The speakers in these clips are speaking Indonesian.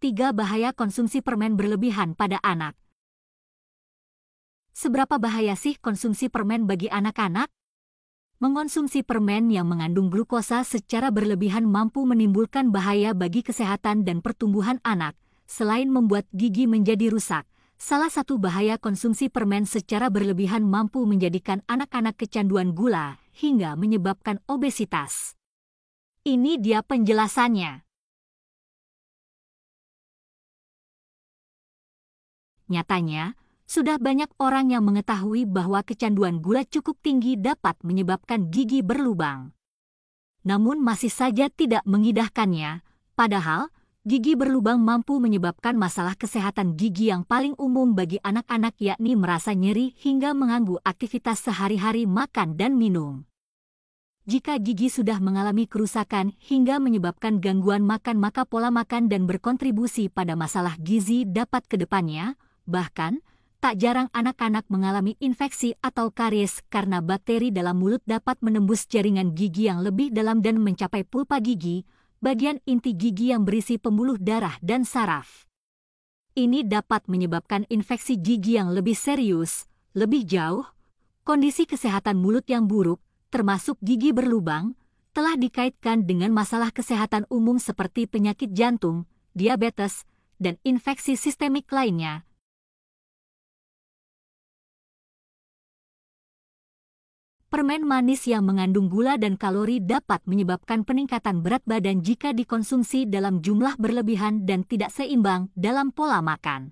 3. Bahaya konsumsi permen berlebihan pada anak Seberapa bahaya sih konsumsi permen bagi anak-anak? Mengonsumsi permen yang mengandung glukosa secara berlebihan mampu menimbulkan bahaya bagi kesehatan dan pertumbuhan anak, selain membuat gigi menjadi rusak. Salah satu bahaya konsumsi permen secara berlebihan mampu menjadikan anak-anak kecanduan gula hingga menyebabkan obesitas. Ini dia penjelasannya. Nyatanya, sudah banyak orang yang mengetahui bahwa kecanduan gula cukup tinggi dapat menyebabkan gigi berlubang. Namun masih saja tidak mengidahkannya, padahal gigi berlubang mampu menyebabkan masalah kesehatan gigi yang paling umum bagi anak-anak yakni merasa nyeri hingga mengganggu aktivitas sehari-hari makan dan minum. Jika gigi sudah mengalami kerusakan hingga menyebabkan gangguan makan maka pola makan dan berkontribusi pada masalah gizi dapat kedepannya, Bahkan, tak jarang anak-anak mengalami infeksi atau karies karena bakteri dalam mulut dapat menembus jaringan gigi yang lebih dalam dan mencapai pulpa gigi, bagian inti gigi yang berisi pembuluh darah dan saraf. Ini dapat menyebabkan infeksi gigi yang lebih serius, lebih jauh. Kondisi kesehatan mulut yang buruk, termasuk gigi berlubang, telah dikaitkan dengan masalah kesehatan umum seperti penyakit jantung, diabetes, dan infeksi sistemik lainnya permen manis yang mengandung gula dan kalori dapat menyebabkan peningkatan berat badan jika dikonsumsi dalam jumlah berlebihan dan tidak seimbang dalam pola makan.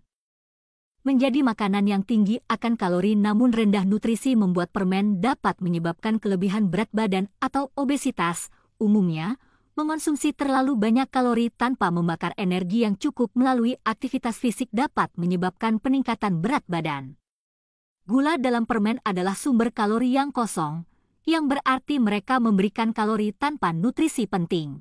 Menjadi makanan yang tinggi akan kalori namun rendah nutrisi membuat permen dapat menyebabkan kelebihan berat badan atau obesitas, umumnya, Mengonsumsi terlalu banyak kalori tanpa membakar energi yang cukup melalui aktivitas fisik dapat menyebabkan peningkatan berat badan gula dalam permen adalah sumber kalori yang kosong, yang berarti mereka memberikan kalori tanpa nutrisi penting.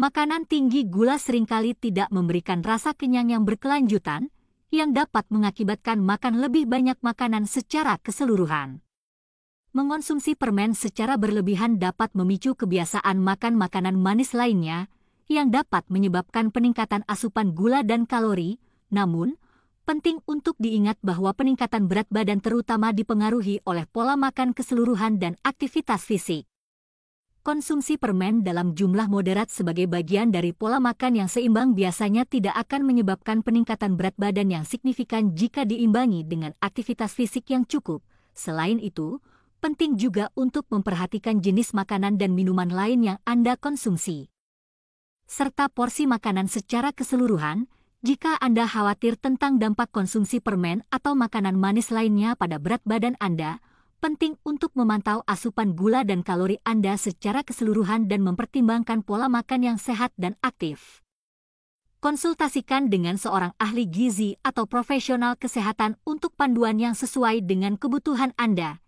Makanan tinggi gula seringkali tidak memberikan rasa kenyang yang berkelanjutan, yang dapat mengakibatkan makan lebih banyak makanan secara keseluruhan. Mengonsumsi permen secara berlebihan dapat memicu kebiasaan makan makanan manis lainnya, yang dapat menyebabkan peningkatan asupan gula dan kalori, namun, penting untuk diingat bahwa peningkatan berat badan terutama dipengaruhi oleh pola makan keseluruhan dan aktivitas fisik. Konsumsi permen dalam jumlah moderat sebagai bagian dari pola makan yang seimbang biasanya tidak akan menyebabkan peningkatan berat badan yang signifikan jika diimbangi dengan aktivitas fisik yang cukup. Selain itu, penting juga untuk memperhatikan jenis makanan dan minuman lain yang Anda konsumsi, serta porsi makanan secara keseluruhan jika Anda khawatir tentang dampak konsumsi permen atau makanan manis lainnya pada berat badan Anda, penting untuk memantau asupan gula dan kalori Anda secara keseluruhan dan mempertimbangkan pola makan yang sehat dan aktif. Konsultasikan dengan seorang ahli gizi atau profesional kesehatan untuk panduan yang sesuai dengan kebutuhan Anda.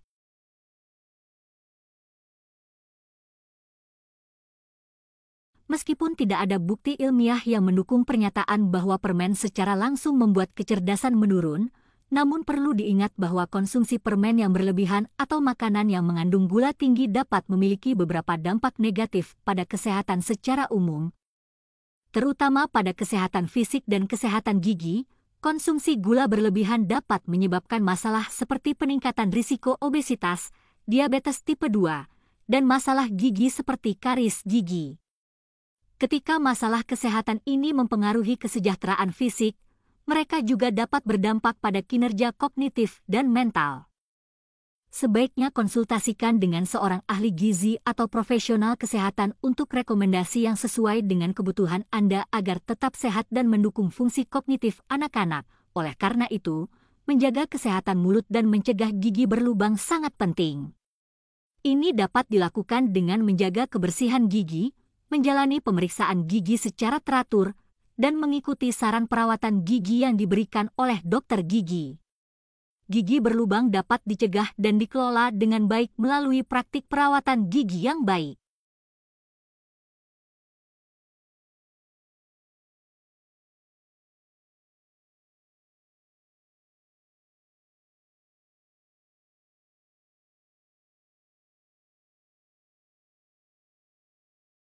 meskipun tidak ada bukti ilmiah yang mendukung pernyataan bahwa permen secara langsung membuat kecerdasan menurun, namun perlu diingat bahwa konsumsi permen yang berlebihan atau makanan yang mengandung gula tinggi dapat memiliki beberapa dampak negatif pada kesehatan secara umum, terutama pada kesehatan fisik dan kesehatan gigi. Konsumsi gula berlebihan dapat menyebabkan masalah seperti peningkatan risiko obesitas, diabetes tipe 2, dan masalah gigi seperti karis gigi. Ketika masalah kesehatan ini mempengaruhi kesejahteraan fisik, mereka juga dapat berdampak pada kinerja kognitif dan mental. Sebaiknya konsultasikan dengan seorang ahli gizi atau profesional kesehatan untuk rekomendasi yang sesuai dengan kebutuhan Anda agar tetap sehat dan mendukung fungsi kognitif anak-anak. Oleh karena itu, menjaga kesehatan mulut dan mencegah gigi berlubang sangat penting. Ini dapat dilakukan dengan menjaga kebersihan gigi, menjalani pemeriksaan gigi secara teratur, dan mengikuti saran perawatan gigi yang diberikan oleh dokter gigi. Gigi berlubang dapat dicegah dan dikelola dengan baik melalui praktik perawatan gigi yang baik.